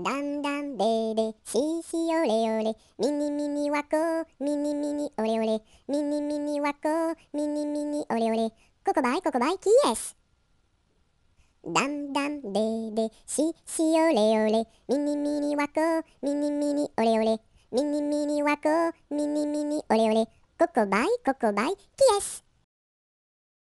だんだんべーべー、ししれおれ、みにみにわこ、みにみにおれおれ、みにみにわこ、みにみにおれおれ、ここばいここばいキエスだんだんべーシー、ししオれおれ、みニみにわこ、みにみにおれおれ、みにみにわこ、みニみにおれおれ、ここばいここばいキエス